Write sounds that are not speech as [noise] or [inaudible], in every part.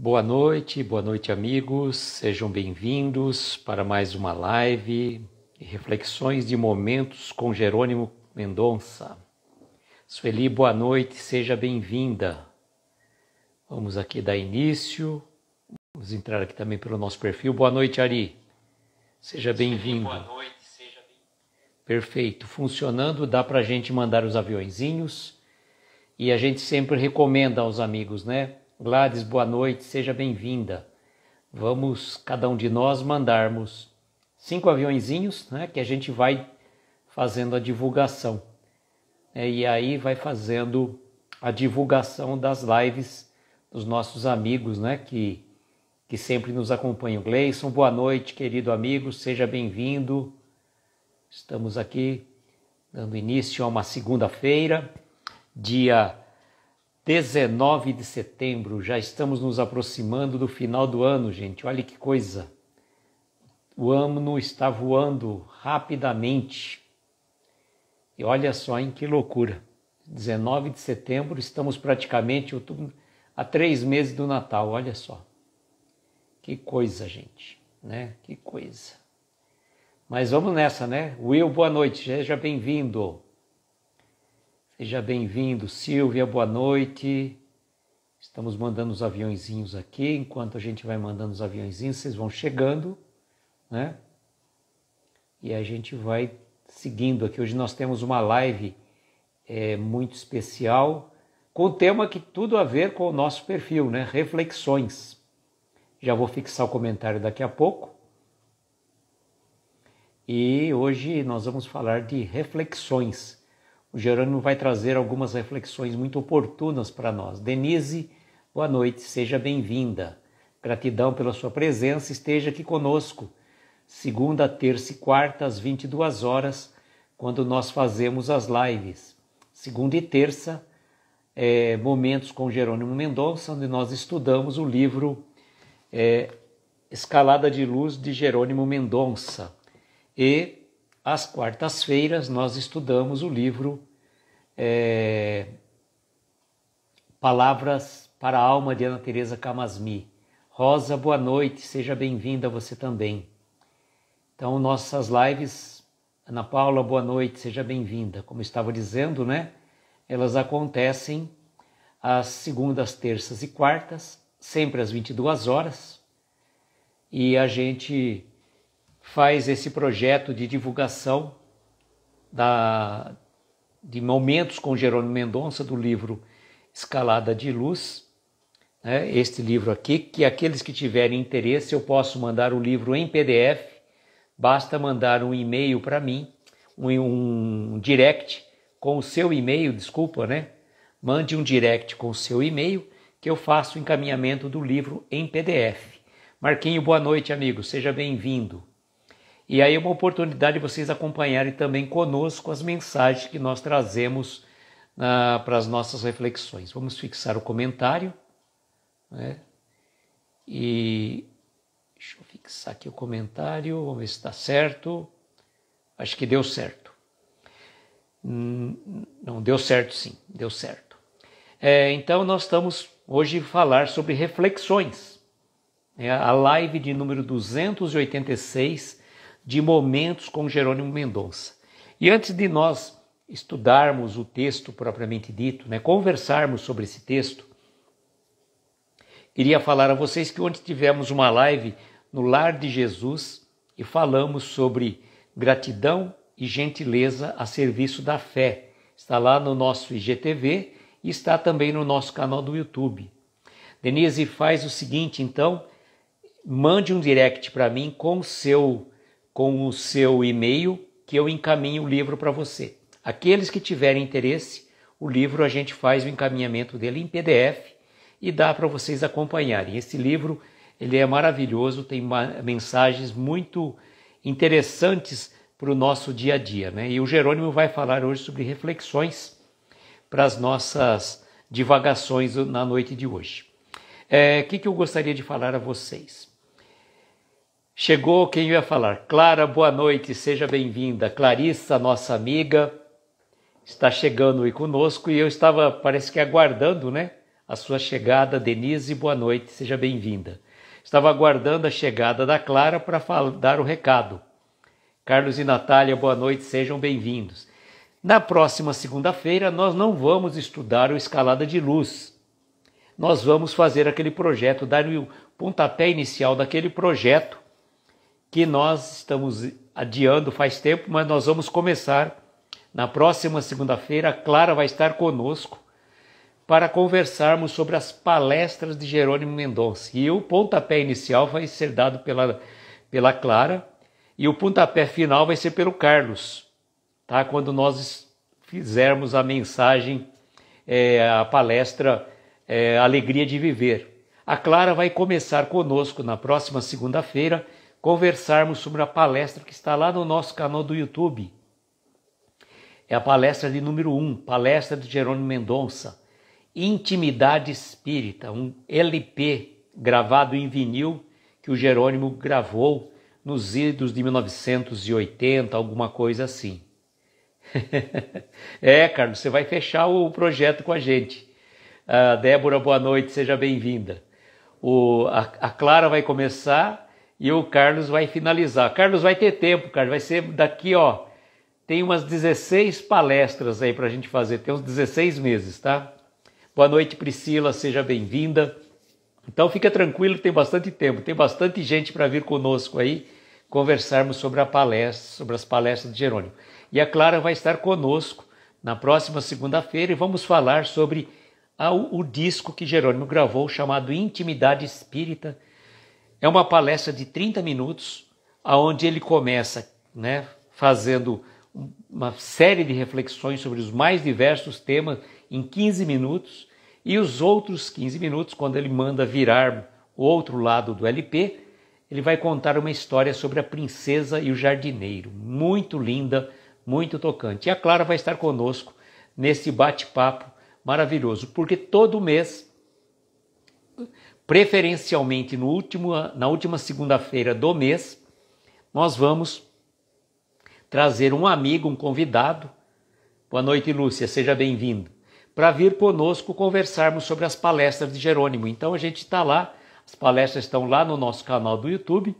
Boa noite, boa noite, amigos. Sejam bem-vindos para mais uma live Reflexões de Momentos com Jerônimo Mendonça. Sueli, boa noite, seja bem-vinda. Vamos aqui dar início. Vamos entrar aqui também pelo nosso perfil. Boa noite, Ari. Seja bem-vindo. Boa noite, seja bem Perfeito. Funcionando, dá para a gente mandar os aviõezinhos. E a gente sempre recomenda aos amigos, né? Gladys, boa noite, seja bem-vinda. Vamos, cada um de nós, mandarmos cinco aviãozinhos, né, que a gente vai fazendo a divulgação. É, e aí vai fazendo a divulgação das lives dos nossos amigos, né, que, que sempre nos acompanham. Gleison, boa noite, querido amigo, seja bem-vindo. Estamos aqui dando início a uma segunda-feira, dia 19 de setembro, já estamos nos aproximando do final do ano, gente. Olha que coisa! O ano está voando rapidamente. E olha só em que loucura! 19 de setembro, estamos praticamente outubro, a três meses do Natal, olha só. Que coisa, gente, né? Que coisa. Mas vamos nessa, né? Will, boa noite, seja bem-vindo. Seja bem-vindo, Silvia, boa noite. Estamos mandando os aviãozinhos aqui. Enquanto a gente vai mandando os aviãozinhos, vocês vão chegando, né? E a gente vai seguindo aqui. Hoje nós temos uma live é, muito especial com o tema que tudo a ver com o nosso perfil, né? Reflexões. Já vou fixar o comentário daqui a pouco. E hoje nós vamos falar de reflexões o Jerônimo vai trazer algumas reflexões muito oportunas para nós. Denise, boa noite, seja bem-vinda. Gratidão pela sua presença, esteja aqui conosco. Segunda, terça e quarta, às 22 horas, quando nós fazemos as lives. Segunda e terça, é, Momentos com Jerônimo Mendonça, onde nós estudamos o livro é, Escalada de Luz de Jerônimo Mendonça. E às quartas-feiras, nós estudamos o livro é, Palavras para a Alma de Ana Teresa Camasmi. Rosa, boa noite, seja bem-vinda você também. Então, nossas lives, Ana Paula, boa noite, seja bem-vinda. Como estava dizendo, né? Elas acontecem às segundas, terças e quartas, sempre às 22 horas. E a gente faz esse projeto de divulgação da, de momentos com Jerônimo Mendonça do livro Escalada de Luz, né, este livro aqui, que aqueles que tiverem interesse eu posso mandar o livro em PDF, basta mandar um e-mail para mim, um, um direct com o seu e-mail, desculpa, né? Mande um direct com o seu e-mail que eu faço o encaminhamento do livro em PDF. Marquinho, boa noite, amigo. Seja bem-vindo. E aí é uma oportunidade de vocês acompanharem também conosco as mensagens que nós trazemos ah, para as nossas reflexões. Vamos fixar o comentário. Né? E deixa eu fixar aqui o comentário, vamos ver se está certo. Acho que deu certo. Hum, não, deu certo sim, deu certo. É, então nós estamos hoje falar sobre reflexões. É a live de número 286 de Momentos com Jerônimo Mendonça. E antes de nós estudarmos o texto propriamente dito, né, conversarmos sobre esse texto, queria falar a vocês que ontem tivemos uma live no Lar de Jesus e falamos sobre gratidão e gentileza a serviço da fé. Está lá no nosso IGTV e está também no nosso canal do YouTube. Denise, faz o seguinte então, mande um direct para mim com o seu com o seu e-mail que eu encaminho o livro para você. Aqueles que tiverem interesse, o livro a gente faz o encaminhamento dele em PDF e dá para vocês acompanharem. Esse livro ele é maravilhoso, tem mensagens muito interessantes para o nosso dia a dia. Né? E o Jerônimo vai falar hoje sobre reflexões para as nossas divagações na noite de hoje. O é, que, que eu gostaria de falar a vocês? Chegou quem ia falar. Clara, boa noite, seja bem-vinda. Clarissa, nossa amiga, está chegando aí conosco e eu estava, parece que aguardando, né? A sua chegada. Denise, boa noite, seja bem-vinda. Estava aguardando a chegada da Clara para dar o recado. Carlos e Natália, boa noite, sejam bem-vindos. Na próxima segunda-feira, nós não vamos estudar o Escalada de Luz. Nós vamos fazer aquele projeto, dar o pontapé inicial daquele projeto que nós estamos adiando faz tempo, mas nós vamos começar na próxima segunda-feira. A Clara vai estar conosco para conversarmos sobre as palestras de Jerônimo Mendonça. E o pontapé inicial vai ser dado pela, pela Clara e o pontapé final vai ser pelo Carlos, tá? Quando nós fizermos a mensagem, é, a palestra é, Alegria de Viver. A Clara vai começar conosco na próxima segunda-feira conversarmos sobre a palestra que está lá no nosso canal do YouTube. É a palestra de número 1, um, palestra de Jerônimo Mendonça, Intimidade Espírita, um LP gravado em vinil que o Jerônimo gravou nos idos de 1980, alguma coisa assim. [laughs] é, Carlos, você vai fechar o projeto com a gente. Uh, Débora, boa noite, seja bem-vinda. a, a Clara vai começar e o Carlos vai finalizar. Carlos vai ter tempo, Carlos, vai ser daqui, ó. Tem umas 16 palestras aí para a gente fazer, tem uns 16 meses, tá? Boa noite, Priscila, seja bem-vinda. Então fica tranquilo, tem bastante tempo, tem bastante gente para vir conosco aí conversarmos sobre a palestra, sobre as palestras de Jerônimo. E a Clara vai estar conosco na próxima segunda-feira e vamos falar sobre a, o disco que Jerônimo gravou chamado Intimidade Espírita é uma palestra de 30 minutos, aonde ele começa né, fazendo uma série de reflexões sobre os mais diversos temas em 15 minutos, e os outros 15 minutos, quando ele manda virar o outro lado do LP, ele vai contar uma história sobre a princesa e o jardineiro, muito linda, muito tocante. E a Clara vai estar conosco nesse bate-papo maravilhoso, porque todo mês preferencialmente no último, na última segunda-feira do mês, nós vamos trazer um amigo, um convidado. Boa noite, Lúcia, seja bem-vindo. Para vir conosco conversarmos sobre as palestras de Jerônimo. Então a gente está lá, as palestras estão lá no nosso canal do YouTube.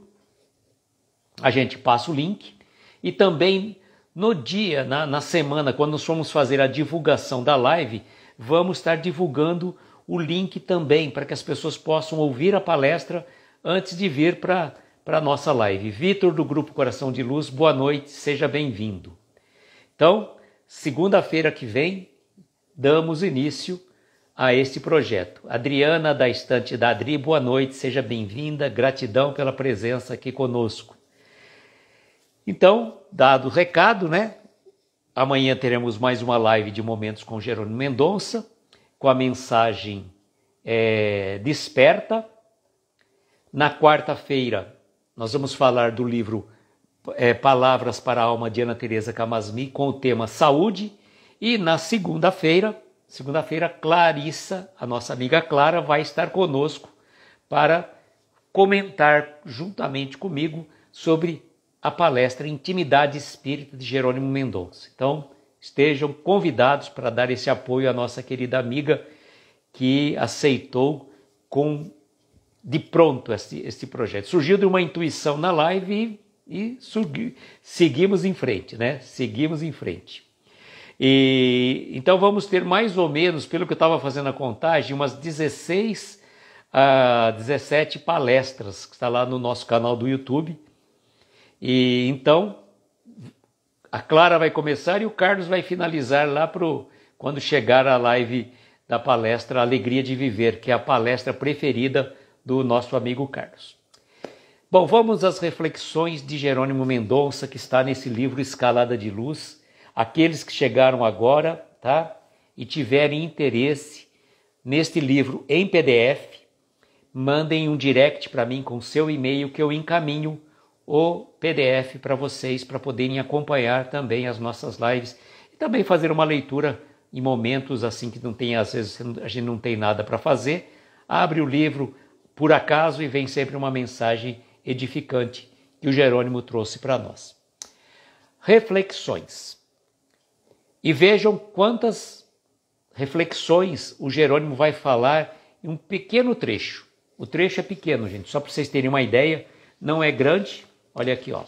A gente passa o link e também no dia, na, na semana, quando nós formos fazer a divulgação da live, vamos estar divulgando o link também para que as pessoas possam ouvir a palestra antes de vir para a nossa live. Vitor, do Grupo Coração de Luz, boa noite, seja bem-vindo. Então, segunda-feira que vem, damos início a este projeto. Adriana, da Estante da Adri, boa noite, seja bem-vinda, gratidão pela presença aqui conosco. Então, dado o recado, né? Amanhã teremos mais uma live de Momentos com Jerônimo Mendonça com a mensagem é, Desperta. Na quarta-feira, nós vamos falar do livro é, Palavras para a Alma de Ana Teresa Camasmi com o tema Saúde. E na segunda-feira, segunda-feira, Clarissa, a nossa amiga Clara, vai estar conosco para comentar juntamente comigo sobre a palestra Intimidade Espírita de Jerônimo Mendonça. Então, estejam convidados para dar esse apoio à nossa querida amiga que aceitou com de pronto este, este projeto. Surgiu de uma intuição na live e, e seguimos em frente, né? Seguimos em frente. E então vamos ter mais ou menos, pelo que eu estava fazendo a contagem, umas 16 a 17 palestras que está lá no nosso canal do YouTube. E então a Clara vai começar e o Carlos vai finalizar lá pro quando chegar a live da palestra Alegria de Viver, que é a palestra preferida do nosso amigo Carlos. Bom, vamos às reflexões de Jerônimo Mendonça, que está nesse livro Escalada de Luz. Aqueles que chegaram agora, tá? E tiverem interesse neste livro em PDF, mandem um direct para mim com seu e-mail que eu encaminho o PDF para vocês, para poderem acompanhar também as nossas lives e também fazer uma leitura em momentos assim que não tem, às vezes a gente não tem nada para fazer. Abre o livro por acaso e vem sempre uma mensagem edificante que o Jerônimo trouxe para nós. Reflexões. E vejam quantas reflexões o Jerônimo vai falar em um pequeno trecho. O trecho é pequeno, gente, só para vocês terem uma ideia, não é grande, Olha aqui, ó.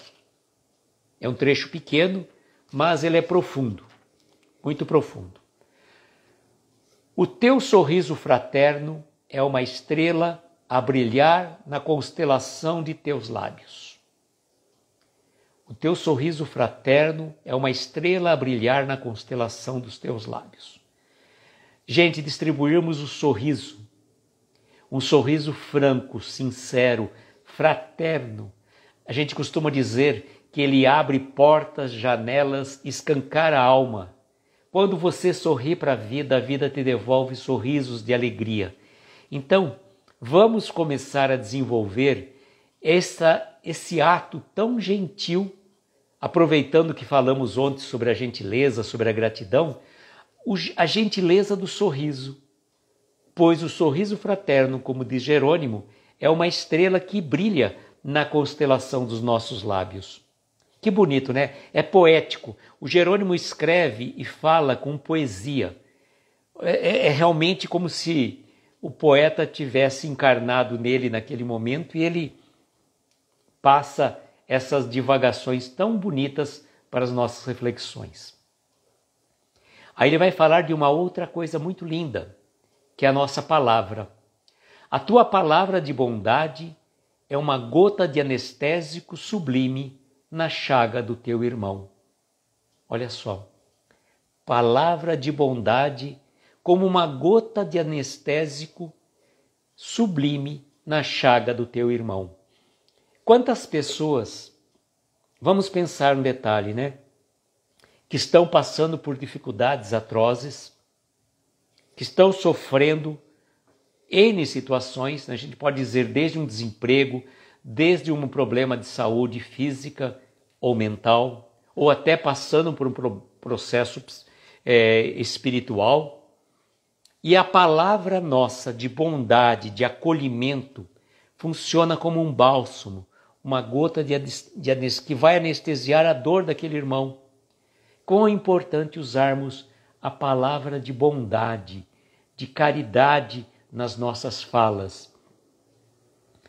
É um trecho pequeno, mas ele é profundo, muito profundo. O teu sorriso fraterno é uma estrela a brilhar na constelação de teus lábios. O teu sorriso fraterno é uma estrela a brilhar na constelação dos teus lábios. Gente, distribuirmos o sorriso, um sorriso franco, sincero, fraterno, a gente costuma dizer que ele abre portas, janelas, escancara a alma. Quando você sorri para a vida, a vida te devolve sorrisos de alegria. Então, vamos começar a desenvolver essa, esse ato tão gentil, aproveitando que falamos ontem sobre a gentileza, sobre a gratidão, a gentileza do sorriso. Pois o sorriso fraterno, como diz Jerônimo, é uma estrela que brilha na constelação dos nossos lábios. Que bonito, né? É poético. O Jerônimo escreve e fala com poesia. É, é, é realmente como se o poeta tivesse encarnado nele naquele momento e ele passa essas divagações tão bonitas para as nossas reflexões. Aí ele vai falar de uma outra coisa muito linda, que é a nossa palavra. A tua palavra de bondade é uma gota de anestésico sublime na chaga do teu irmão. Olha só, palavra de bondade como uma gota de anestésico sublime na chaga do teu irmão. Quantas pessoas, vamos pensar um detalhe, né? Que estão passando por dificuldades atrozes, que estão sofrendo N situações, né? a gente pode dizer desde um desemprego, desde um problema de saúde física ou mental, ou até passando por um processo é, espiritual. E a palavra nossa de bondade, de acolhimento, funciona como um bálsamo, uma gota de, que vai anestesiar a dor daquele irmão. Quão é importante usarmos a palavra de bondade, de caridade nas nossas falas.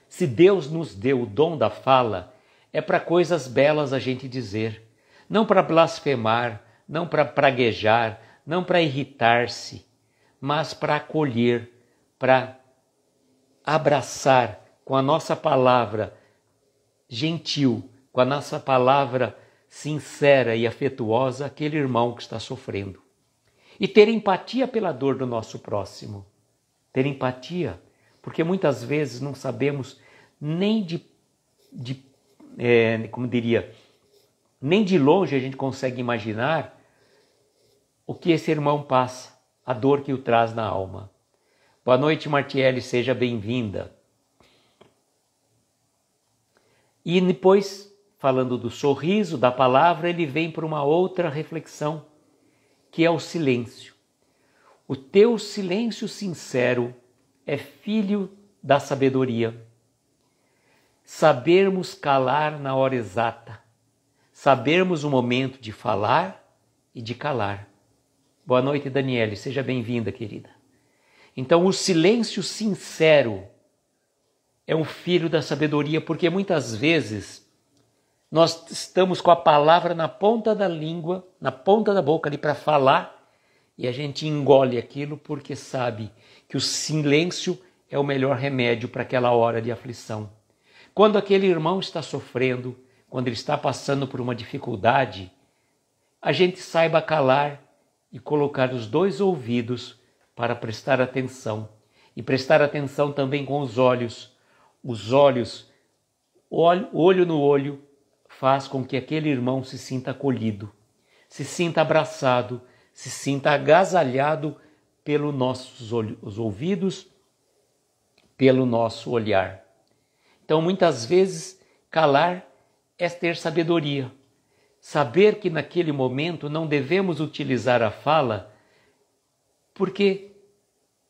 Se Deus nos deu o dom da fala, é para coisas belas a gente dizer, não para blasfemar, não para praguejar, não para irritar-se, mas para acolher, para abraçar com a nossa palavra gentil, com a nossa palavra sincera e afetuosa aquele irmão que está sofrendo. E ter empatia pela dor do nosso próximo ter empatia, porque muitas vezes não sabemos nem de, de é, como diria, nem de longe a gente consegue imaginar o que esse irmão passa, a dor que o traz na alma. Boa noite, Martielli, seja bem-vinda. E depois, falando do sorriso, da palavra, ele vem para uma outra reflexão, que é o silêncio. O teu silêncio sincero é filho da sabedoria. Sabermos calar na hora exata, sabermos o momento de falar e de calar. Boa noite, Daniele, seja bem-vinda, querida. Então, o silêncio sincero é um filho da sabedoria, porque muitas vezes nós estamos com a palavra na ponta da língua, na ponta da boca ali para falar e a gente engole aquilo porque sabe que o silêncio é o melhor remédio para aquela hora de aflição. Quando aquele irmão está sofrendo, quando ele está passando por uma dificuldade, a gente saiba calar e colocar os dois ouvidos para prestar atenção e prestar atenção também com os olhos. Os olhos, olho, no olho, faz com que aquele irmão se sinta acolhido, se sinta abraçado, se sinta agasalhado pelos nossos os ouvidos, pelo nosso olhar. Então, muitas vezes, calar é ter sabedoria. Saber que naquele momento não devemos utilizar a fala, porque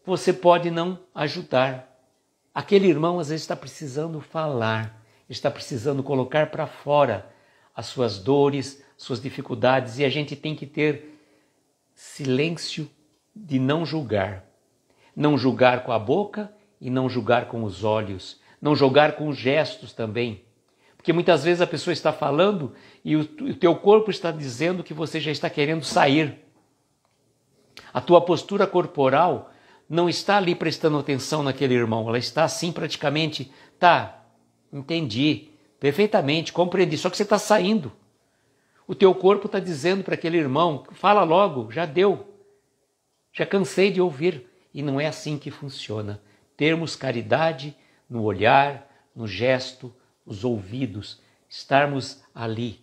você pode não ajudar. Aquele irmão às vezes está precisando falar, está precisando colocar para fora as suas dores, suas dificuldades, e a gente tem que ter silêncio de não julgar. Não julgar com a boca e não julgar com os olhos, não julgar com os gestos também. Porque muitas vezes a pessoa está falando e o, o teu corpo está dizendo que você já está querendo sair. A tua postura corporal não está ali prestando atenção naquele irmão, ela está assim praticamente, tá, entendi, perfeitamente, compreendi, só que você está saindo. O teu corpo está dizendo para aquele irmão: fala logo, já deu, já cansei de ouvir. E não é assim que funciona. Termos caridade no olhar, no gesto, nos ouvidos, estarmos ali,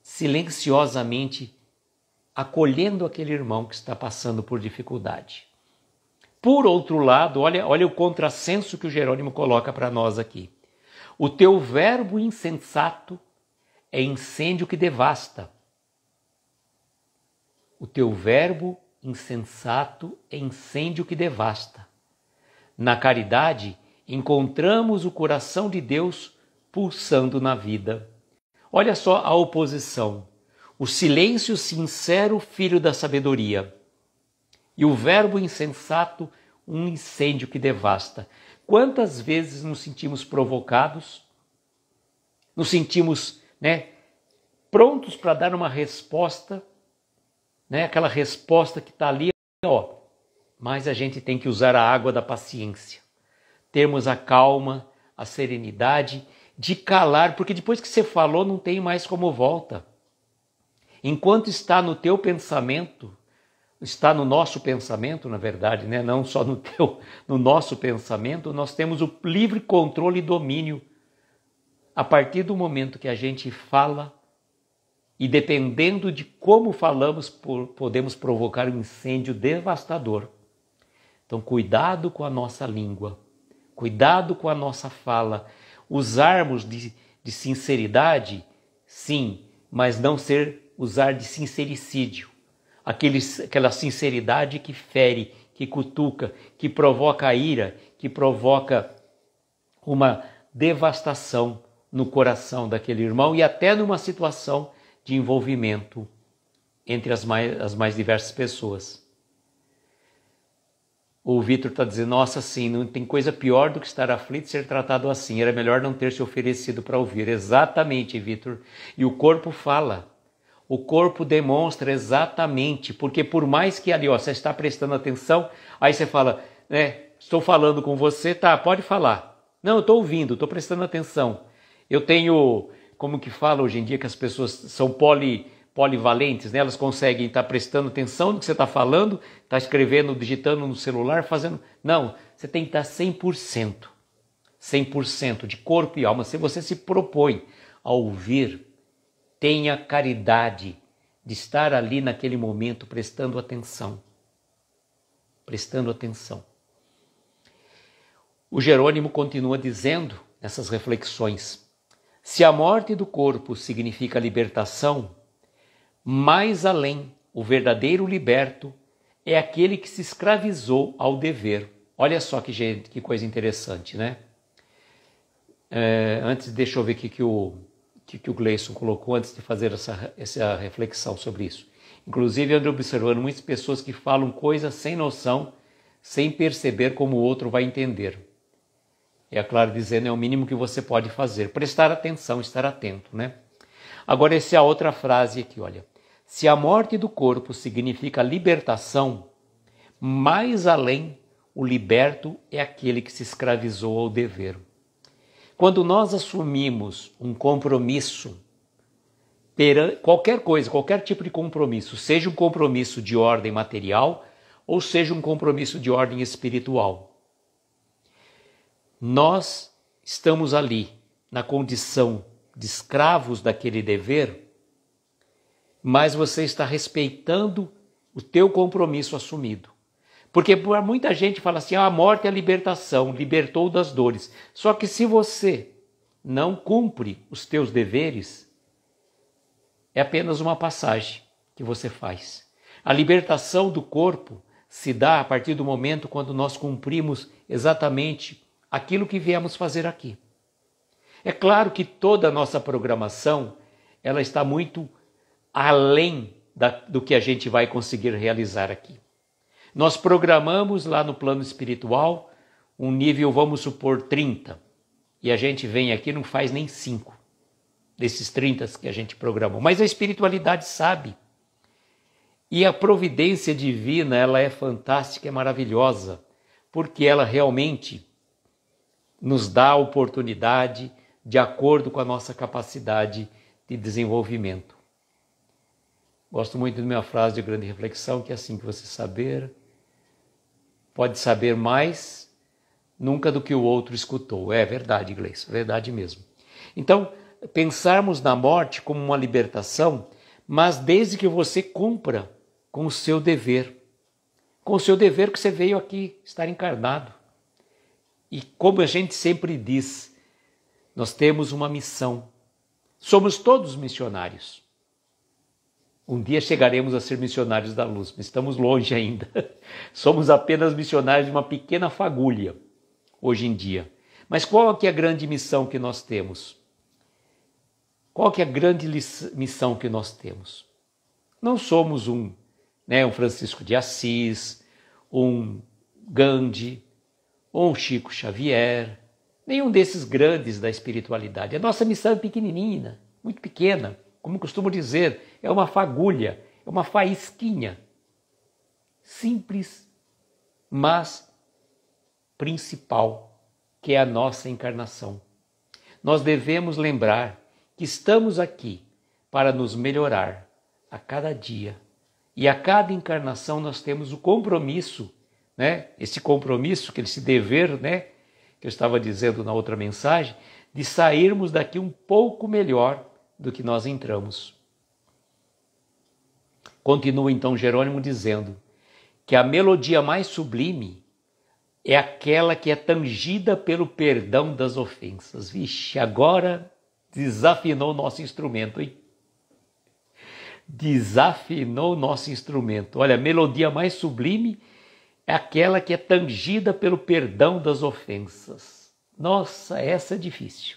silenciosamente acolhendo aquele irmão que está passando por dificuldade. Por outro lado, olha, olha o contrassenso que o Jerônimo coloca para nós aqui. O teu verbo insensato é incêndio que devasta. O teu verbo insensato é incêndio que devasta. Na caridade, encontramos o coração de Deus pulsando na vida. Olha só a oposição. O silêncio sincero, filho da sabedoria. E o verbo insensato, um incêndio que devasta. Quantas vezes nos sentimos provocados, nos sentimos né, prontos para dar uma resposta, né, aquela resposta que está ali, ó. Mas a gente tem que usar a água da paciência, termos a calma, a serenidade de calar, porque depois que você falou não tem mais como volta. Enquanto está no teu pensamento, está no nosso pensamento, na verdade, né? não só no teu, [laughs] no nosso pensamento, nós temos o livre controle e domínio a partir do momento que a gente fala, e dependendo de como falamos, podemos provocar um incêndio devastador. Então, cuidado com a nossa língua, cuidado com a nossa fala. Usarmos de, de sinceridade, sim, mas não ser usar de sincericídio aquele, aquela sinceridade que fere, que cutuca, que provoca a ira, que provoca uma devastação no coração daquele irmão e até numa situação de envolvimento entre as mais, as mais diversas pessoas. O Vitor está dizendo: Nossa, sim, não tem coisa pior do que estar aflito e ser tratado assim. Era melhor não ter se oferecido para ouvir. Exatamente, Vitor. E o corpo fala. O corpo demonstra exatamente, porque por mais que ali ó, você está prestando atenção, aí você fala, né? Estou falando com você, tá? Pode falar. Não, eu estou ouvindo, estou prestando atenção. Eu tenho, como que fala hoje em dia, que as pessoas são poli, polivalentes, né? elas conseguem estar tá prestando atenção no que você está falando, está escrevendo, digitando no celular, fazendo. Não, você tem que estar 100%. 100% de corpo e alma. Se você se propõe a ouvir, tenha caridade de estar ali naquele momento prestando atenção. Prestando atenção. O Jerônimo continua dizendo essas reflexões. Se a morte do corpo significa libertação, mais além, o verdadeiro liberto é aquele que se escravizou ao dever. Olha só que, gente, que coisa interessante, né? É, antes, deixa eu ver o que, que o, que, que o Gleison colocou antes de fazer essa, essa reflexão sobre isso. Inclusive, eu ando observando muitas pessoas que falam coisas sem noção, sem perceber como o outro vai entender. É a Clara dizendo, é o mínimo que você pode fazer. Prestar atenção, estar atento, né? Agora, essa é a outra frase aqui, olha. Se a morte do corpo significa libertação, mais além, o liberto é aquele que se escravizou ao dever. Quando nós assumimos um compromisso, qualquer coisa, qualquer tipo de compromisso, seja um compromisso de ordem material ou seja um compromisso de ordem espiritual, nós estamos ali na condição de escravos daquele dever, mas você está respeitando o teu compromisso assumido. Porque muita gente fala assim: ah, a morte é a libertação, libertou das dores. Só que se você não cumpre os teus deveres, é apenas uma passagem que você faz. A libertação do corpo se dá a partir do momento quando nós cumprimos exatamente aquilo que viemos fazer aqui. É claro que toda a nossa programação ela está muito além da, do que a gente vai conseguir realizar aqui. Nós programamos lá no plano espiritual um nível, vamos supor, 30, e a gente vem aqui não faz nem 5 desses 30 que a gente programou. Mas a espiritualidade sabe. E a providência divina, ela é fantástica, é maravilhosa, porque ela realmente nos dá a oportunidade de acordo com a nossa capacidade de desenvolvimento. Gosto muito de uma frase de grande reflexão que é assim que você saber pode saber mais nunca do que o outro escutou. É verdade, Gleice, verdade mesmo. Então, pensarmos na morte como uma libertação, mas desde que você cumpra com o seu dever, com o seu dever que você veio aqui estar encarnado. E como a gente sempre diz, nós temos uma missão. Somos todos missionários. Um dia chegaremos a ser missionários da luz, mas estamos longe ainda. [laughs] Somos apenas missionários de uma pequena fagulha hoje em dia. Mas qual é a grande missão que nós temos? Qual é a grande missão que nós temos? Não somos um, né, um Francisco de Assis, um Gandhi, ou um Chico Xavier, nenhum desses grandes da espiritualidade. A nossa missão é pequenininha, muito pequena, como costumo dizer, é uma fagulha, é uma faísquinha. Simples, mas principal, que é a nossa encarnação. Nós devemos lembrar que estamos aqui para nos melhorar a cada dia. E a cada encarnação nós temos o compromisso né, esse compromisso, que esse dever, né, que eu estava dizendo na outra mensagem, de sairmos daqui um pouco melhor do que nós entramos. Continua então Jerônimo dizendo que a melodia mais sublime é aquela que é tangida pelo perdão das ofensas. Vixe, agora desafinou nosso instrumento, hein? Desafinou nosso instrumento. Olha, a melodia mais sublime é aquela que é tangida pelo perdão das ofensas. Nossa, essa é difícil.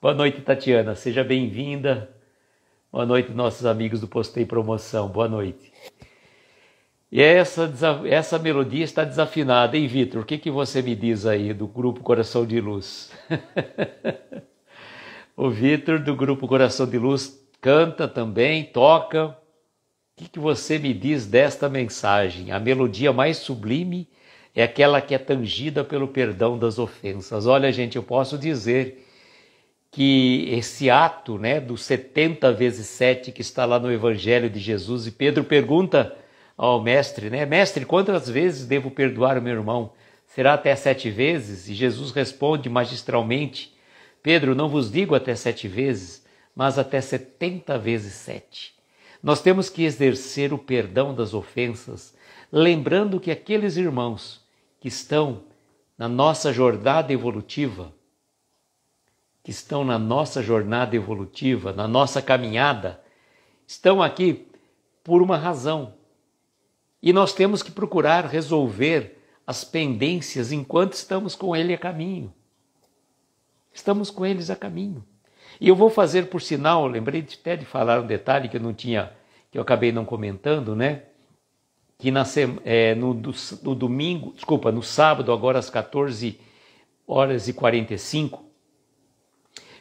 Boa noite, Tatiana. Seja bem-vinda. Boa noite, nossos amigos do Postei Promoção. Boa noite. E essa, essa melodia está desafinada, hein, Vitor? O que, que você me diz aí do grupo Coração de Luz? [laughs] o Vitor, do grupo Coração de Luz, canta também, toca. O que, que você me diz desta mensagem? A melodia mais sublime é aquela que é tangida pelo perdão das ofensas. Olha, gente, eu posso dizer que esse ato, né, do 70 vezes 7 que está lá no Evangelho de Jesus e Pedro pergunta ao mestre, né, mestre, quantas vezes devo perdoar o meu irmão? Será até sete vezes? E Jesus responde magistralmente: Pedro, não vos digo até sete vezes, mas até setenta vezes sete. Nós temos que exercer o perdão das ofensas, lembrando que aqueles irmãos que estão na nossa jornada evolutiva, que estão na nossa jornada evolutiva, na nossa caminhada, estão aqui por uma razão. E nós temos que procurar resolver as pendências enquanto estamos com ele a caminho. Estamos com eles a caminho. E eu vou fazer, por sinal, lembrei até de falar um detalhe que eu não tinha, que eu acabei não comentando, né? Que na, é, no, no domingo, desculpa, no sábado, agora às 14 horas e 45,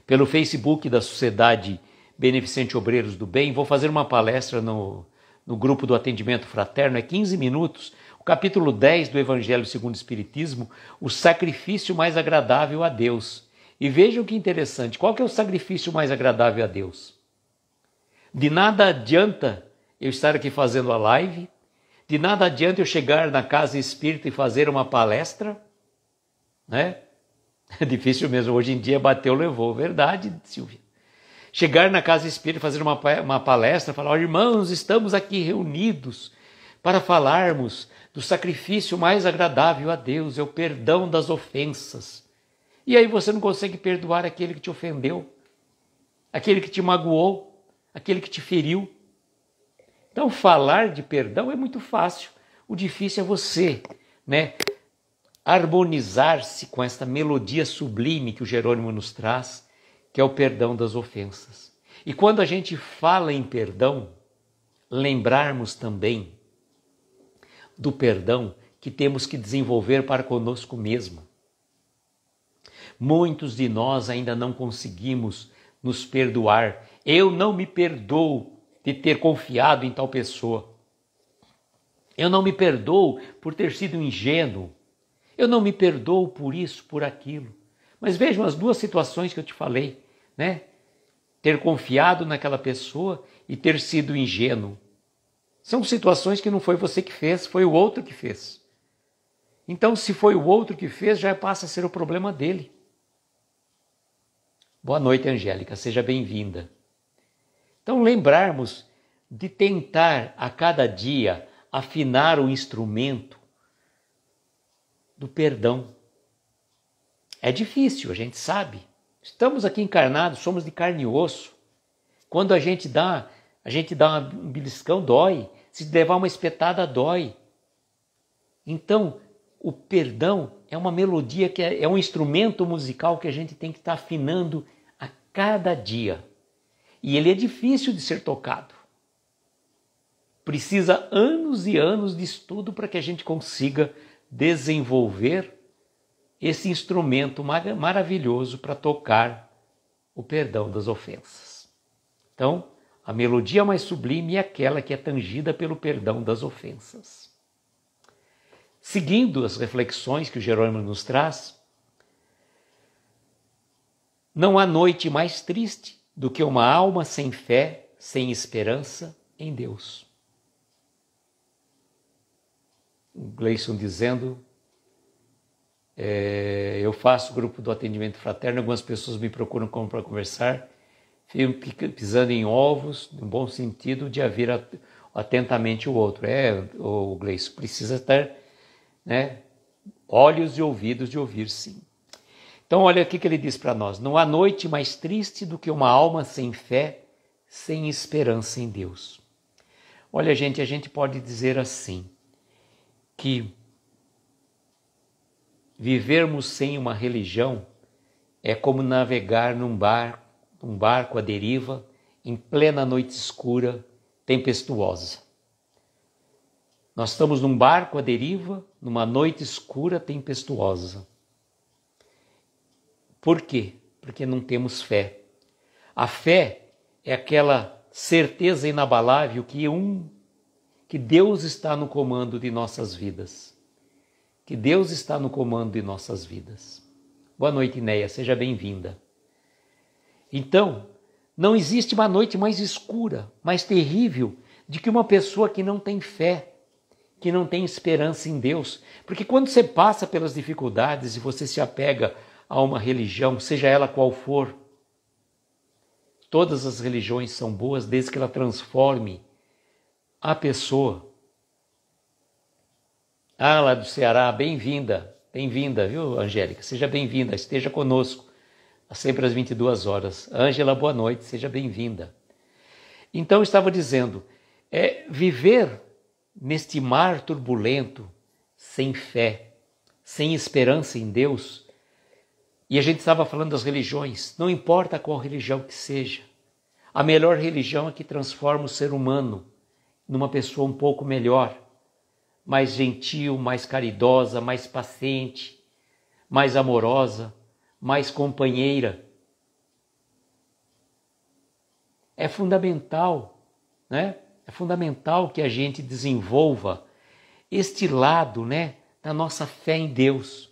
pelo Facebook da Sociedade Beneficente Obreiros do Bem, vou fazer uma palestra no, no grupo do atendimento fraterno, é 15 minutos, o capítulo 10 do Evangelho segundo o Espiritismo, o sacrifício mais agradável a Deus. E vejam que interessante, qual que é o sacrifício mais agradável a Deus? De nada adianta eu estar aqui fazendo a live, de nada adianta eu chegar na casa espírita e fazer uma palestra, né? É [laughs] difícil mesmo, hoje em dia bateu, levou, verdade, Silvia. Chegar na casa espírita, e fazer uma, uma palestra, falar: oh, irmãos, estamos aqui reunidos para falarmos do sacrifício mais agradável a Deus, é o perdão das ofensas e aí você não consegue perdoar aquele que te ofendeu, aquele que te magoou, aquele que te feriu. Então falar de perdão é muito fácil. O difícil é você, né, harmonizar-se com esta melodia sublime que o Jerônimo nos traz, que é o perdão das ofensas. E quando a gente fala em perdão, lembrarmos também do perdão que temos que desenvolver para conosco mesmo. Muitos de nós ainda não conseguimos nos perdoar. Eu não me perdoo de ter confiado em tal pessoa. Eu não me perdoo por ter sido ingênuo. Eu não me perdoo por isso, por aquilo. Mas vejam as duas situações que eu te falei, né? Ter confiado naquela pessoa e ter sido ingênuo. São situações que não foi você que fez, foi o outro que fez. Então, se foi o outro que fez, já passa a ser o problema dele. Boa noite, Angélica, seja bem-vinda. Então, lembrarmos de tentar a cada dia afinar o instrumento do perdão. É difícil, a gente sabe. Estamos aqui encarnados, somos de carne e osso. Quando a gente dá, a gente dá um beliscão, dói. Se levar uma espetada, dói. Então, o perdão é uma melodia que é, é um instrumento musical que a gente tem que estar tá afinando a cada dia. E ele é difícil de ser tocado. Precisa anos e anos de estudo para que a gente consiga desenvolver esse instrumento mar maravilhoso para tocar o perdão das ofensas. Então, a melodia mais sublime é aquela que é tangida pelo perdão das ofensas seguindo as reflexões que o Jerônimo nos traz, não há noite mais triste do que uma alma sem fé, sem esperança em Deus. Gleison dizendo: é, Eu faço grupo do atendimento fraterno, algumas pessoas me procuram como para conversar, fico pisando em ovos, no bom sentido de haver atentamente o outro. É, o Gleison precisa estar né? Olhos e ouvidos de ouvir, sim. Então, olha o que ele diz para nós: Não há noite mais triste do que uma alma sem fé, sem esperança em Deus. Olha, gente, a gente pode dizer assim: que vivermos sem uma religião é como navegar num barco, num barco à deriva, em plena noite escura, tempestuosa. Nós estamos num barco à deriva numa noite escura tempestuosa. Por quê? Porque não temos fé. A fé é aquela certeza inabalável que um que Deus está no comando de nossas vidas. Que Deus está no comando de nossas vidas. Boa noite, Neia, seja bem-vinda. Então, não existe uma noite mais escura, mais terrível de que uma pessoa que não tem fé que não tem esperança em Deus. Porque quando você passa pelas dificuldades e você se apega a uma religião, seja ela qual for, todas as religiões são boas desde que ela transforme a pessoa. Ah, lá do Ceará, bem-vinda, bem-vinda, viu, Angélica? Seja bem-vinda, esteja conosco, sempre às 22 horas. Ângela, boa noite, seja bem-vinda. Então, eu estava dizendo, é viver neste mar turbulento, sem fé, sem esperança em Deus. E a gente estava falando das religiões, não importa qual religião que seja, a melhor religião é que transforma o ser humano numa pessoa um pouco melhor, mais gentil, mais caridosa, mais paciente, mais amorosa, mais companheira. É fundamental, né? É fundamental que a gente desenvolva este lado, né, da nossa fé em Deus,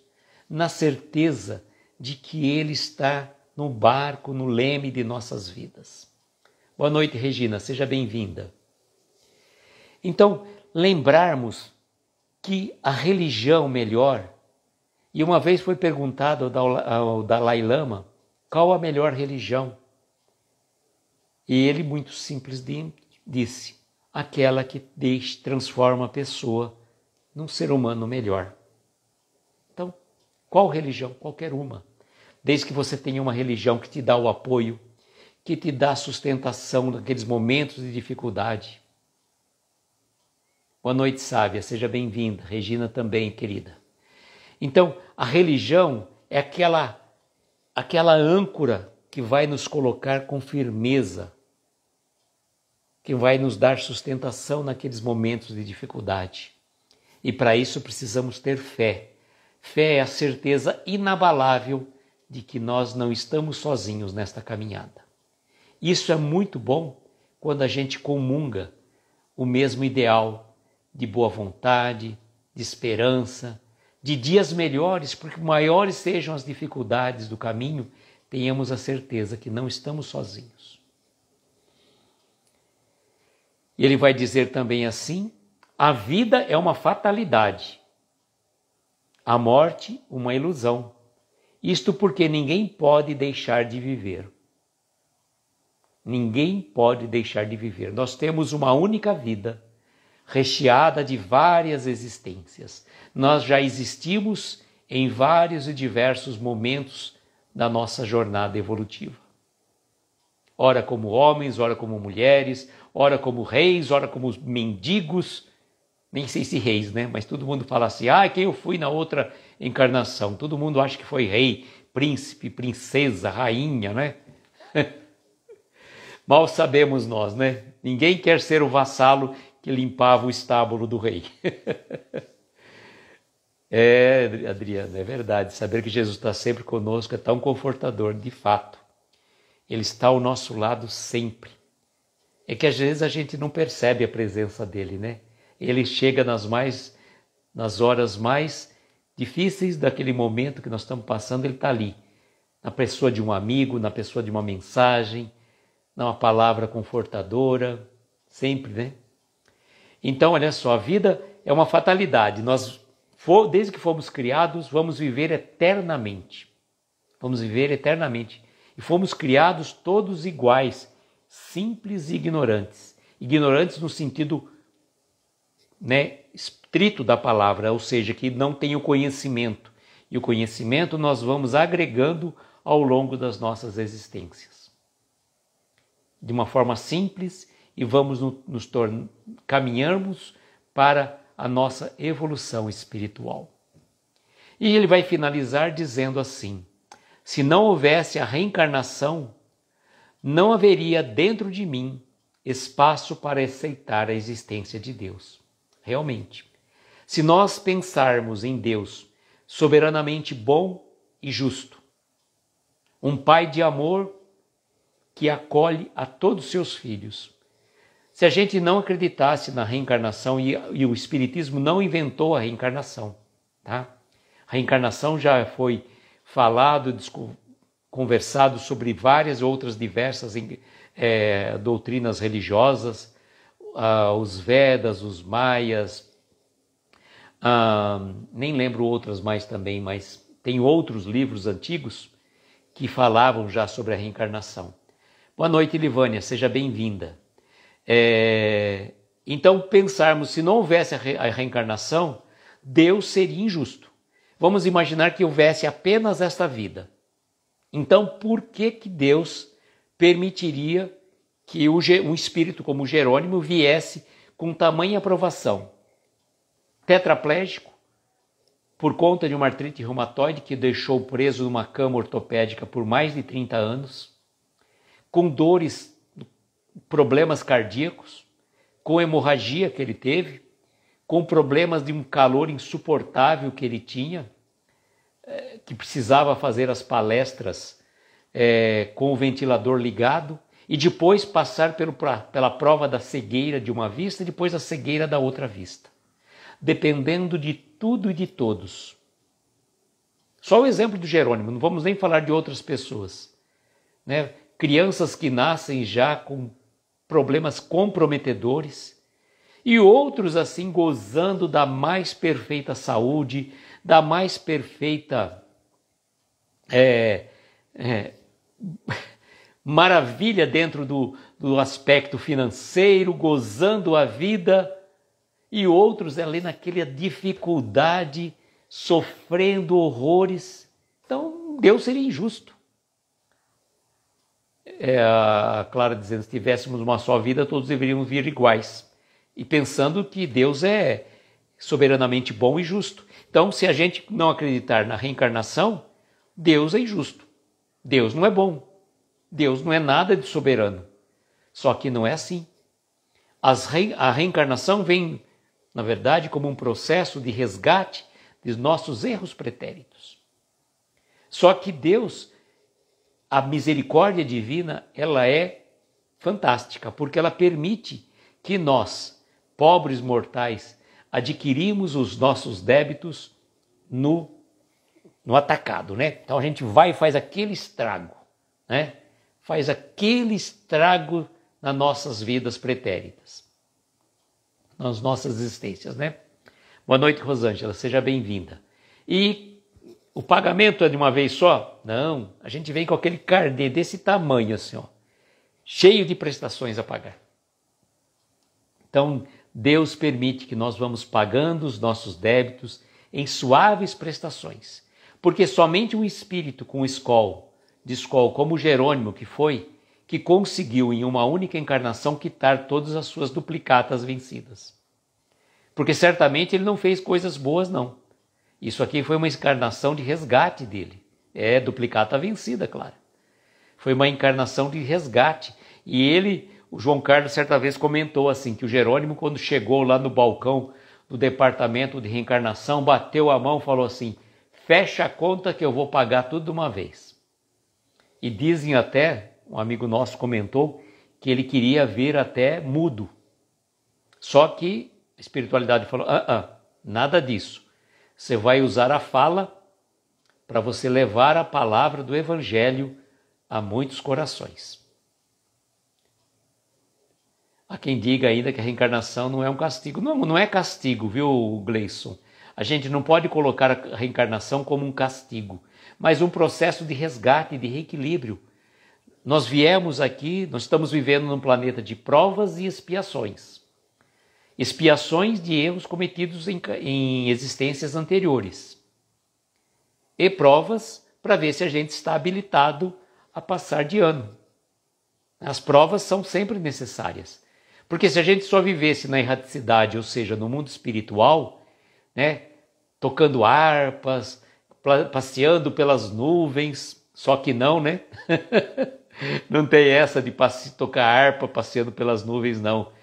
na certeza de que Ele está no barco, no leme de nossas vidas. Boa noite, Regina, seja bem-vinda. Então, lembrarmos que a religião melhor, e uma vez foi perguntado ao Dalai Lama qual a melhor religião, e ele, muito simples, disse: aquela que deixa, transforma a pessoa num ser humano melhor. Então, qual religião? Qualquer uma. Desde que você tenha uma religião que te dá o apoio, que te dá sustentação naqueles momentos de dificuldade. Boa noite, Sávia. Seja bem-vinda. Regina também, querida. Então, a religião é aquela aquela âncora que vai nos colocar com firmeza que vai nos dar sustentação naqueles momentos de dificuldade. E para isso precisamos ter fé. Fé é a certeza inabalável de que nós não estamos sozinhos nesta caminhada. Isso é muito bom quando a gente comunga o mesmo ideal de boa vontade, de esperança, de dias melhores, porque maiores sejam as dificuldades do caminho, tenhamos a certeza que não estamos sozinhos. E ele vai dizer também assim: a vida é uma fatalidade, a morte, uma ilusão. Isto porque ninguém pode deixar de viver. Ninguém pode deixar de viver. Nós temos uma única vida, recheada de várias existências. Nós já existimos em vários e diversos momentos da nossa jornada evolutiva. Ora como homens, ora como mulheres, ora como reis, ora como mendigos, nem sei se reis, né? Mas todo mundo fala assim: ah, quem eu fui na outra encarnação? Todo mundo acha que foi rei, príncipe, princesa, rainha, né? [laughs] Mal sabemos nós, né? Ninguém quer ser o vassalo que limpava o estábulo do rei. [laughs] é, Adriano, é verdade. Saber que Jesus está sempre conosco é tão confortador, de fato. Ele está ao nosso lado sempre é que às vezes a gente não percebe a presença dele, né? Ele chega nas mais nas horas mais difíceis daquele momento que nós estamos passando, ele está ali, na pessoa de um amigo, na pessoa de uma mensagem, numa palavra confortadora, sempre, né? Então, olha só, a vida é uma fatalidade. Nós, desde que fomos criados, vamos viver eternamente. Vamos viver eternamente. E fomos criados todos iguais simples e ignorantes. Ignorantes no sentido né, estrito da palavra, ou seja, que não tem o conhecimento. E o conhecimento nós vamos agregando ao longo das nossas existências. De uma forma simples e vamos nos caminharmos para a nossa evolução espiritual. E ele vai finalizar dizendo assim: se não houvesse a reencarnação, não haveria dentro de mim espaço para aceitar a existência de Deus. Realmente, se nós pensarmos em Deus soberanamente bom e justo, um Pai de amor que acolhe a todos seus filhos. Se a gente não acreditasse na reencarnação e, e o Espiritismo não inventou a reencarnação, tá? A reencarnação já foi falado, conversado sobre várias outras diversas é, doutrinas religiosas, ah, os Vedas, os Maias, ah, nem lembro outras mais também, mas tem outros livros antigos que falavam já sobre a reencarnação. Boa noite, Livânia, seja bem-vinda. É, então, pensarmos se não houvesse a, re a reencarnação, Deus seria injusto. Vamos imaginar que houvesse apenas esta vida. Então, por que, que Deus permitiria que um espírito como Jerônimo viesse com tamanha aprovação? Tetraplégico, por conta de uma artrite reumatoide que deixou preso numa cama ortopédica por mais de 30 anos, com dores, problemas cardíacos, com hemorragia que ele teve, com problemas de um calor insuportável que ele tinha, é, que precisava fazer as palestras é, com o ventilador ligado e depois passar pelo, pela prova da cegueira de uma vista e depois a cegueira da outra vista, dependendo de tudo e de todos. Só o exemplo do Jerônimo, não vamos nem falar de outras pessoas. Né? Crianças que nascem já com problemas comprometedores e outros assim gozando da mais perfeita saúde, da mais perfeita é, é, maravilha dentro do, do aspecto financeiro, gozando a vida, e outros ali naquela dificuldade, sofrendo horrores. Então, Deus seria injusto. É, a Clara dizendo: se tivéssemos uma só vida, todos deveríamos vir iguais. E pensando que Deus é soberanamente bom e justo. Então, se a gente não acreditar na reencarnação, Deus é injusto. Deus não é bom. Deus não é nada de soberano. Só que não é assim. A reencarnação vem, na verdade, como um processo de resgate dos nossos erros pretéritos. Só que Deus, a misericórdia divina, ela é fantástica, porque ela permite que nós, pobres mortais, adquirimos os nossos débitos no, no atacado, né? Então a gente vai e faz aquele estrago, né? Faz aquele estrago nas nossas vidas pretéritas, nas nossas existências, né? Boa noite, Rosângela, seja bem-vinda. E o pagamento é de uma vez só? Não, a gente vem com aquele cardê desse tamanho assim, ó, cheio de prestações a pagar. Então, Deus permite que nós vamos pagando os nossos débitos em suaves prestações, porque somente um espírito com escol, de escol como Jerônimo que foi, que conseguiu em uma única encarnação quitar todas as suas duplicatas vencidas. Porque certamente ele não fez coisas boas não. Isso aqui foi uma encarnação de resgate dele. É duplicata vencida, claro. Foi uma encarnação de resgate e ele o João Carlos certa vez comentou assim que o Jerônimo quando chegou lá no balcão do departamento de reencarnação, bateu a mão e falou assim: "Fecha a conta que eu vou pagar tudo de uma vez". E dizem até, um amigo nosso comentou que ele queria vir até mudo. Só que a espiritualidade falou: ah, ah, nada disso. Você vai usar a fala para você levar a palavra do Evangelho a muitos corações. Há quem diga ainda que a reencarnação não é um castigo. Não, não é castigo, viu, Gleison? A gente não pode colocar a reencarnação como um castigo, mas um processo de resgate, de reequilíbrio. Nós viemos aqui, nós estamos vivendo num planeta de provas e expiações. Expiações de erros cometidos em, em existências anteriores. E provas para ver se a gente está habilitado a passar de ano. As provas são sempre necessárias. Porque se a gente só vivesse na erraticidade, ou seja, no mundo espiritual, né, tocando harpas, passeando pelas nuvens, só que não, né? [laughs] não tem essa de tocar harpa passeando pelas nuvens, não.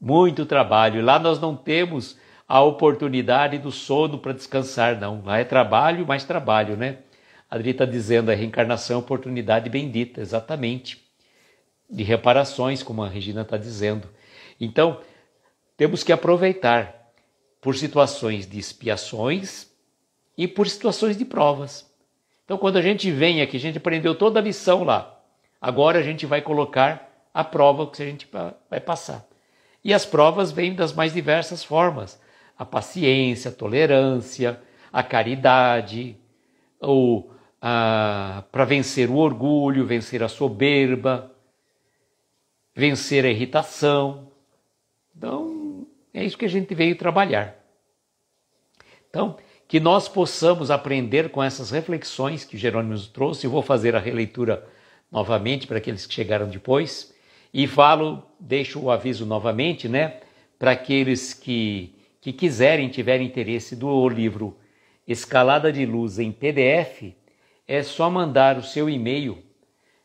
Muito trabalho. Lá nós não temos a oportunidade do sono para descansar, não. Lá é trabalho, mais trabalho, né? Adri está dizendo a reencarnação é oportunidade bendita, exatamente de reparações, como a Regina está dizendo. Então, temos que aproveitar por situações de expiações e por situações de provas. Então, quando a gente vem aqui, a gente aprendeu toda a lição lá. Agora a gente vai colocar a prova que a gente vai passar. E as provas vêm das mais diversas formas: a paciência, a tolerância, a caridade, ou ah, para vencer o orgulho, vencer a soberba, vencer a irritação. Então, é isso que a gente veio trabalhar. Então, que nós possamos aprender com essas reflexões que Jerônimo nos trouxe. Eu vou fazer a releitura novamente para aqueles que chegaram depois e falo, deixo o aviso novamente, né, para aqueles que que quiserem, tiverem interesse do livro Escalada de Luz em PDF, é só mandar o seu e-mail.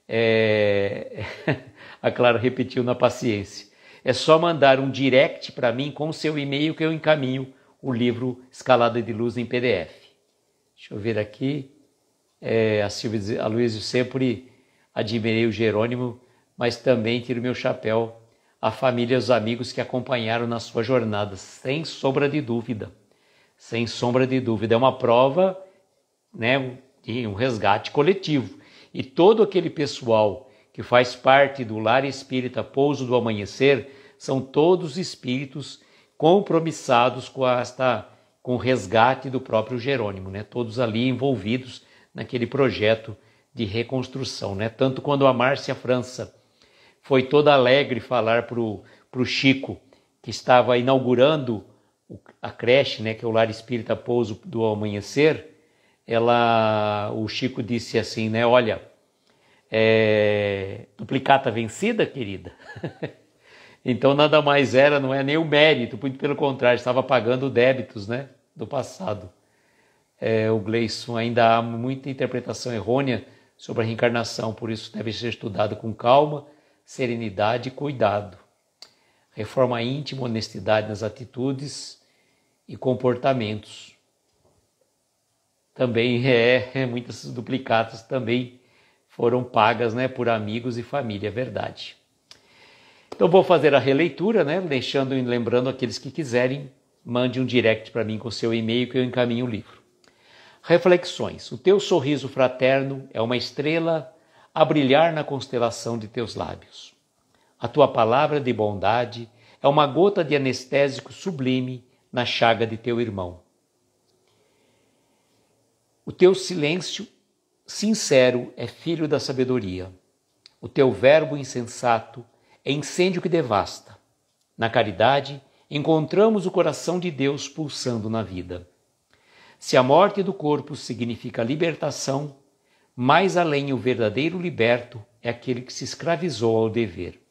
É... [laughs] a Clara repetiu na paciência. É só mandar um direct para mim com o seu e-mail que eu encaminho o livro Escalada de Luz em PDF. Deixa eu ver aqui. É, a Silvia, a sempre admirei o Jerônimo, mas também tiro meu chapéu à família e aos amigos que acompanharam na sua jornada, sem sombra de dúvida. Sem sombra de dúvida. É uma prova, né, de um resgate coletivo. E todo aquele pessoal que faz parte do lar espírita Pouso do Amanhecer, são todos espíritos compromissados com esta com o resgate do próprio Jerônimo, né? Todos ali envolvidos naquele projeto de reconstrução, né? Tanto quando a Márcia França foi toda alegre falar pro pro Chico que estava inaugurando a creche, né, que é o Lar Espírita Pouso do Amanhecer, ela o Chico disse assim, né, olha, é, duplicata vencida, querida. [laughs] então nada mais era, não é nem o mérito, muito pelo contrário, estava pagando débitos né, do passado. É, o Gleison ainda há muita interpretação errônea sobre a reencarnação, por isso deve ser estudado com calma, serenidade e cuidado. Reforma íntima, honestidade nas atitudes e comportamentos. Também [laughs] é, muitas duplicatas também foram pagas né, por amigos e família, é verdade. Então vou fazer a releitura, né, deixando e lembrando aqueles que quiserem, mande um direct para mim com seu e-mail que eu encaminho o livro. Reflexões. O teu sorriso fraterno é uma estrela a brilhar na constelação de teus lábios. A tua palavra de bondade é uma gota de anestésico sublime na chaga de teu irmão. O teu silêncio Sincero é filho da sabedoria. O teu verbo insensato é incêndio que devasta. Na caridade, encontramos o coração de Deus pulsando na vida. Se a morte do corpo significa libertação, mais além o verdadeiro liberto é aquele que se escravizou ao dever.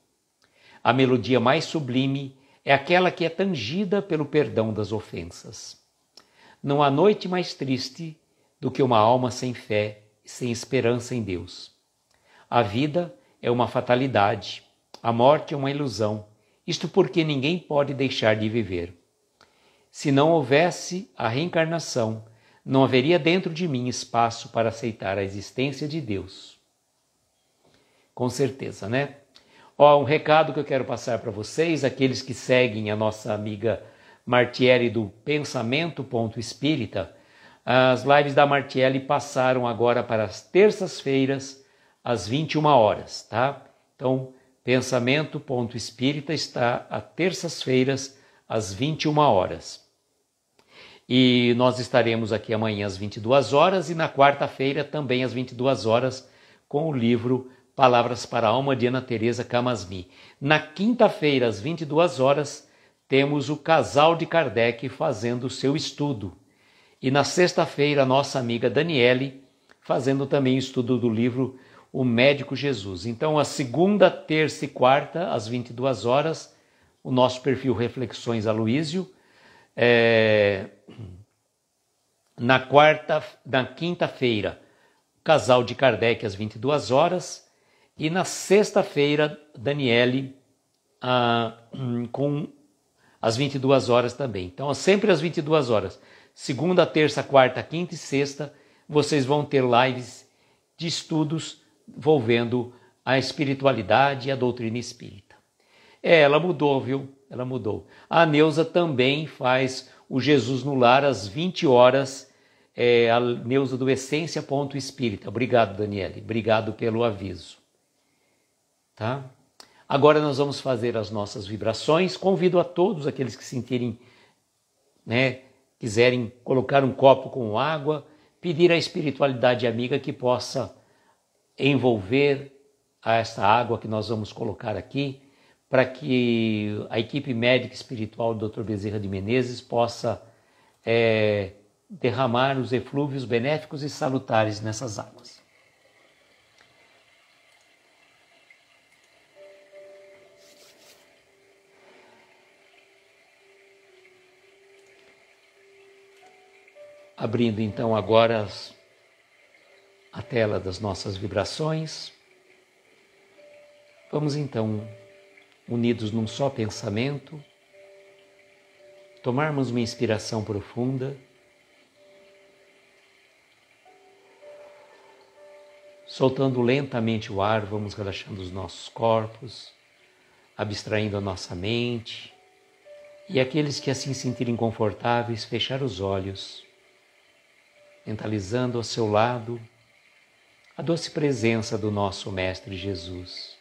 A melodia mais sublime é aquela que é tangida pelo perdão das ofensas. Não há noite mais triste do que uma alma sem fé sem esperança em Deus. A vida é uma fatalidade, a morte é uma ilusão, isto porque ninguém pode deixar de viver. Se não houvesse a reencarnação, não haveria dentro de mim espaço para aceitar a existência de Deus. Com certeza, né? Ó, um recado que eu quero passar para vocês, aqueles que seguem a nossa amiga Martieri do Pensamento Ponto Espírita, as lives da Martielli passaram agora para as terças-feiras, às 21 horas, tá? Então, Pensamento Ponto Espírita está a terças-feiras, às 21 horas. E nós estaremos aqui amanhã às 22 horas e na quarta-feira também às 22 horas com o livro Palavras para a Alma de Ana Teresa Camasmi. Na quinta-feira às 22 horas temos o casal de Kardec fazendo o seu estudo e na sexta-feira, nossa amiga Daniele, fazendo também estudo do livro O Médico Jesus. Então, a segunda, terça e quarta, às 22 horas, o nosso perfil Reflexões Aloísio. É... Na quarta, na quinta-feira, Casal de Kardec às 22 horas e na sexta-feira, Daniele ah, hum, com às 22 horas também. Então, sempre às 22 horas segunda, terça, quarta, quinta e sexta, vocês vão ter lives de estudos envolvendo a espiritualidade e a doutrina espírita. É, ela mudou, viu? Ela mudou. A Neuza também faz o Jesus no Lar às 20 horas, é, a Neuza do Essência Ponto Espírita. Obrigado, Daniele. Obrigado pelo aviso. Tá? Agora nós vamos fazer as nossas vibrações. Convido a todos aqueles que sentirem né, quiserem colocar um copo com água, pedir à espiritualidade amiga que possa envolver a esta água que nós vamos colocar aqui, para que a equipe médica espiritual do Dr. Bezerra de Menezes possa é, derramar os eflúvios benéficos e salutares nessas águas. Abrindo então agora a tela das nossas vibrações, vamos então, unidos num só pensamento, tomarmos uma inspiração profunda. Soltando lentamente o ar, vamos relaxando os nossos corpos, abstraindo a nossa mente. E aqueles que assim sentirem confortáveis, fechar os olhos mentalizando ao seu lado a doce presença do nosso Mestre Jesus.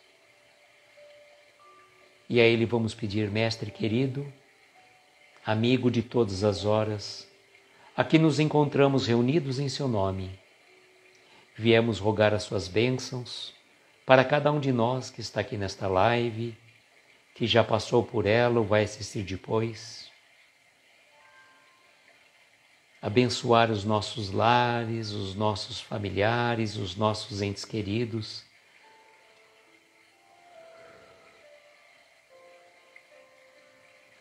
E a Ele vamos pedir, Mestre querido, amigo de todas as horas, aqui nos encontramos reunidos em Seu nome. Viemos rogar as Suas bênçãos para cada um de nós que está aqui nesta live, que já passou por ela ou vai assistir depois abençoar os nossos lares, os nossos familiares, os nossos entes queridos.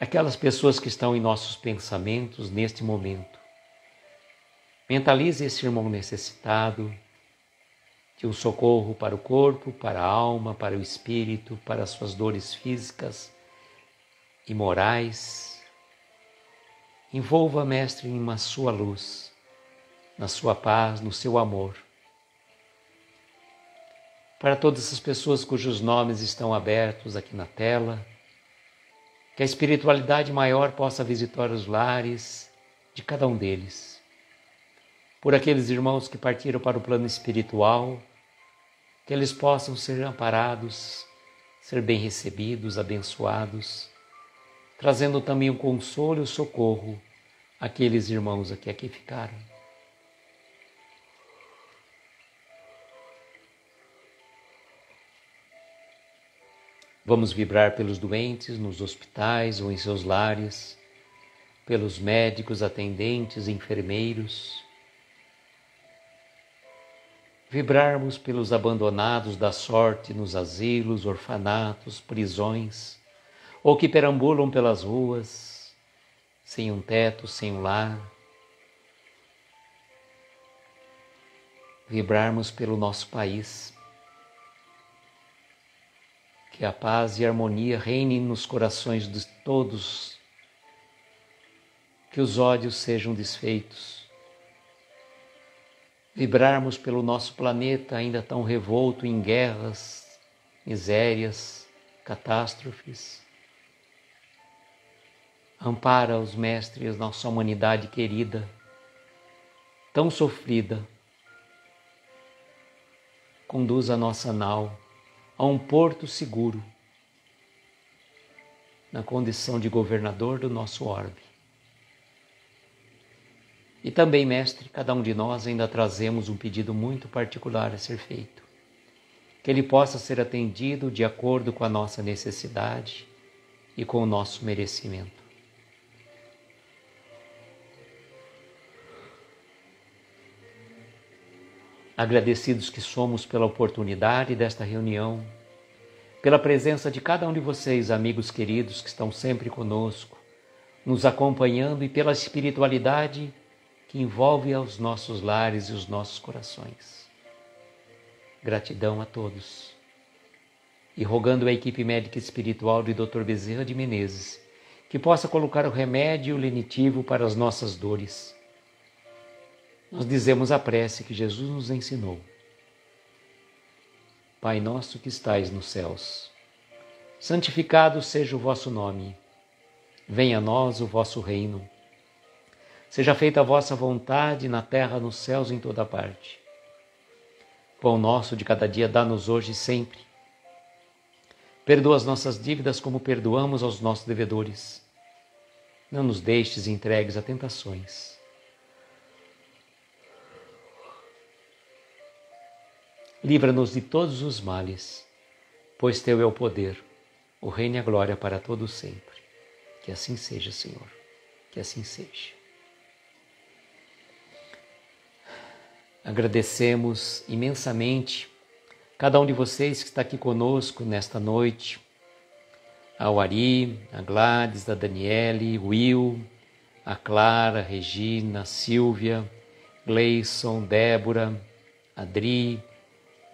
Aquelas pessoas que estão em nossos pensamentos neste momento. Mentalize esse irmão necessitado de um socorro para o corpo, para a alma, para o espírito, para as suas dores físicas e morais. Envolva, Mestre, em uma sua luz, na sua paz, no seu amor. Para todas as pessoas cujos nomes estão abertos aqui na tela, que a espiritualidade maior possa visitar os lares de cada um deles. Por aqueles irmãos que partiram para o plano espiritual, que eles possam ser amparados, ser bem recebidos, abençoados trazendo também o consolo e o socorro àqueles irmãos que aqui ficaram. Vamos vibrar pelos doentes nos hospitais ou em seus lares, pelos médicos, atendentes, enfermeiros. Vibrarmos pelos abandonados da sorte nos asilos, orfanatos, prisões ou que perambulam pelas ruas, sem um teto, sem um lar. Vibrarmos pelo nosso país. Que a paz e a harmonia reinem nos corações de todos. Que os ódios sejam desfeitos vibrarmos pelo nosso planeta ainda tão revolto em guerras, misérias, catástrofes. Ampara os mestres, nossa humanidade querida, tão sofrida. Conduz a nossa nau a um porto seguro, na condição de governador do nosso orbe. E também, mestre, cada um de nós ainda trazemos um pedido muito particular a ser feito. Que ele possa ser atendido de acordo com a nossa necessidade e com o nosso merecimento. Agradecidos que somos pela oportunidade desta reunião, pela presença de cada um de vocês, amigos queridos que estão sempre conosco, nos acompanhando e pela espiritualidade que envolve os nossos lares e os nossos corações. Gratidão a todos. E rogando à equipe médica espiritual de Dr. Bezerra de Menezes que possa colocar o remédio lenitivo para as nossas dores nós dizemos a prece que Jesus nos ensinou. Pai nosso que estais nos céus, santificado seja o vosso nome. Venha a nós o vosso reino. Seja feita a vossa vontade na terra, nos céus, em toda parte. Pão nosso de cada dia dá-nos hoje e sempre. Perdoa as nossas dívidas como perdoamos aos nossos devedores. Não nos deixes entregues a tentações Livra-nos de todos os males, pois Teu é o poder, o reino e a glória para todos sempre. Que assim seja, Senhor, que assim seja. Agradecemos imensamente cada um de vocês que está aqui conosco nesta noite, ao Ari, a Gladys, a Daniele, Will, a Clara, a Regina, a Silvia, Gleison, Débora, Adri,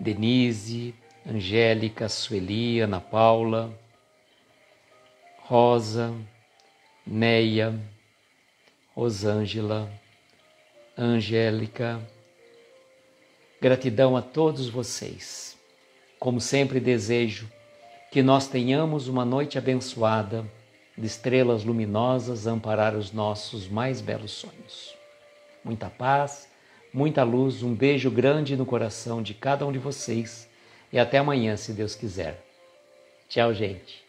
Denise, Angélica, Sueli, Ana Paula, Rosa, Neia, Rosângela, Angélica. Gratidão a todos vocês. Como sempre, desejo que nós tenhamos uma noite abençoada de estrelas luminosas amparar os nossos mais belos sonhos. Muita paz muita luz, um beijo grande no coração de cada um de vocês e até amanhã, se Deus quiser. Tchau, gente.